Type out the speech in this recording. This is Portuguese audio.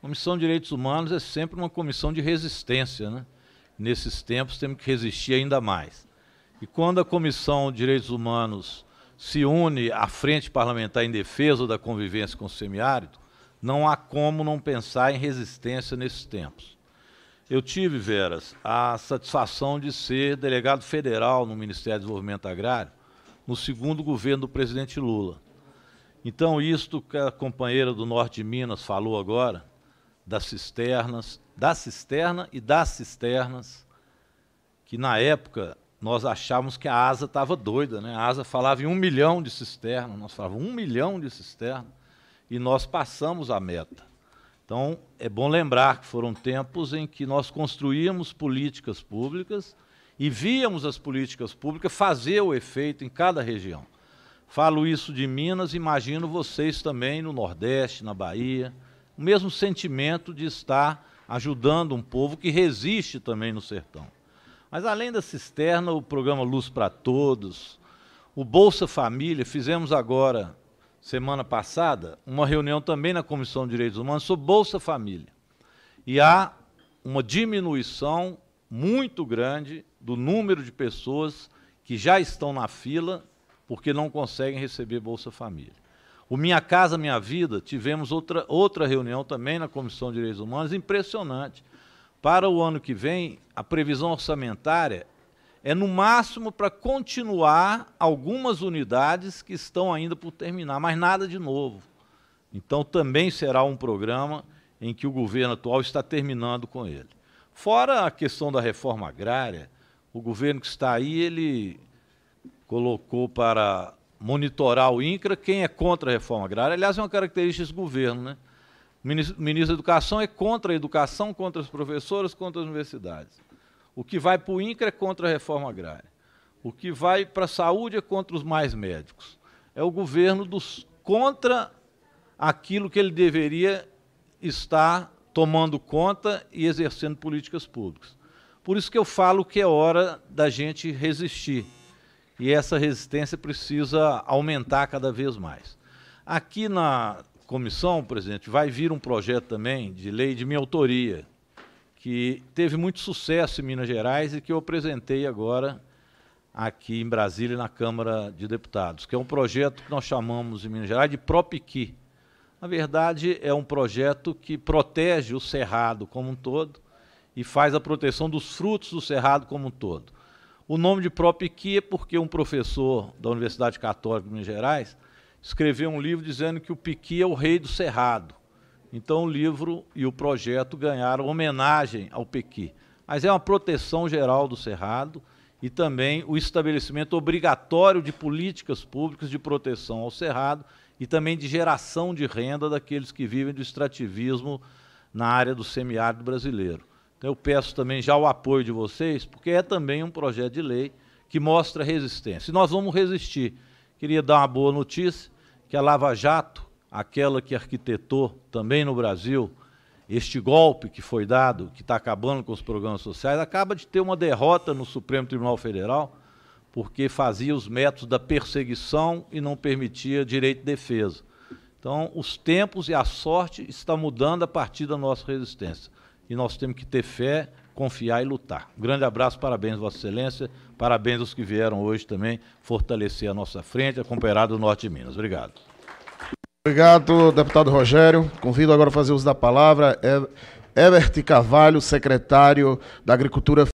Comissão de Direitos Humanos é sempre uma comissão de resistência, né? Nesses tempos temos que resistir ainda mais. E quando a Comissão de Direitos Humanos se une à Frente Parlamentar em Defesa da Convivência com o Semiárido, não há como não pensar em resistência nesses tempos. Eu tive, Veras, a satisfação de ser delegado federal no Ministério do Desenvolvimento Agrário no segundo governo do presidente Lula. Então, isto que a companheira do Norte de Minas falou agora, das cisternas, da cisterna e das cisternas, que na época nós achávamos que a asa estava doida, né? A asa falava em um milhão de cisternas, nós falávamos um milhão de cisternas, e nós passamos a meta. Então, é bom lembrar que foram tempos em que nós construímos políticas públicas e víamos as políticas públicas fazer o efeito em cada região. Falo isso de Minas, imagino vocês também no Nordeste, na Bahia, o mesmo sentimento de estar ajudando um povo que resiste também no sertão. Mas além da cisterna, o programa Luz para Todos, o Bolsa Família, fizemos agora, semana passada, uma reunião também na Comissão de Direitos Humanos sobre Bolsa Família. E há uma diminuição muito grande do número de pessoas que já estão na fila porque não conseguem receber Bolsa Família. O Minha Casa Minha Vida, tivemos outra, outra reunião também na Comissão de Direitos Humanos, impressionante. Para o ano que vem, a previsão orçamentária é no máximo para continuar algumas unidades que estão ainda por terminar, mas nada de novo. Então também será um programa em que o governo atual está terminando com ele. Fora a questão da reforma agrária, o governo que está aí, ele colocou para monitorar o INCRA quem é contra a reforma agrária. Aliás, é uma característica desse governo. Né? O ministro da Educação é contra a educação, contra os professores, contra as universidades. O que vai para o INCRA é contra a reforma agrária. O que vai para a saúde é contra os mais médicos. É o governo dos contra aquilo que ele deveria estar tomando conta e exercendo políticas públicas. Por isso que eu falo que é hora da gente resistir e essa resistência precisa aumentar cada vez mais. Aqui na comissão, presidente, vai vir um projeto também de lei de minha autoria, que teve muito sucesso em Minas Gerais e que eu apresentei agora aqui em Brasília, na Câmara de Deputados, que é um projeto que nós chamamos em Minas Gerais de PROPIQUI. Na verdade, é um projeto que protege o cerrado como um todo e faz a proteção dos frutos do cerrado como um todo. O nome de Pequi é porque um professor da Universidade Católica de Minas Gerais escreveu um livro dizendo que o Piqui é o rei do Cerrado. Então o livro e o projeto ganharam homenagem ao Piqui. Mas é uma proteção geral do Cerrado e também o estabelecimento obrigatório de políticas públicas de proteção ao Cerrado e também de geração de renda daqueles que vivem do extrativismo na área do semiárido brasileiro. Eu peço também já o apoio de vocês, porque é também um projeto de lei que mostra resistência. E nós vamos resistir. Queria dar uma boa notícia, que a Lava Jato, aquela que arquitetou também no Brasil este golpe que foi dado, que está acabando com os programas sociais, acaba de ter uma derrota no Supremo Tribunal Federal, porque fazia os métodos da perseguição e não permitia direito de defesa. Então, os tempos e a sorte estão mudando a partir da nossa resistência e nós temos que ter fé, confiar e lutar. Um grande abraço, parabéns, Vossa Excelência, parabéns aos que vieram hoje também fortalecer a nossa frente, acompanhar do Norte de Minas. Obrigado. Obrigado, deputado Rogério. Convido agora a fazer uso da palavra é Ebert Carvalho, secretário da Agricultura.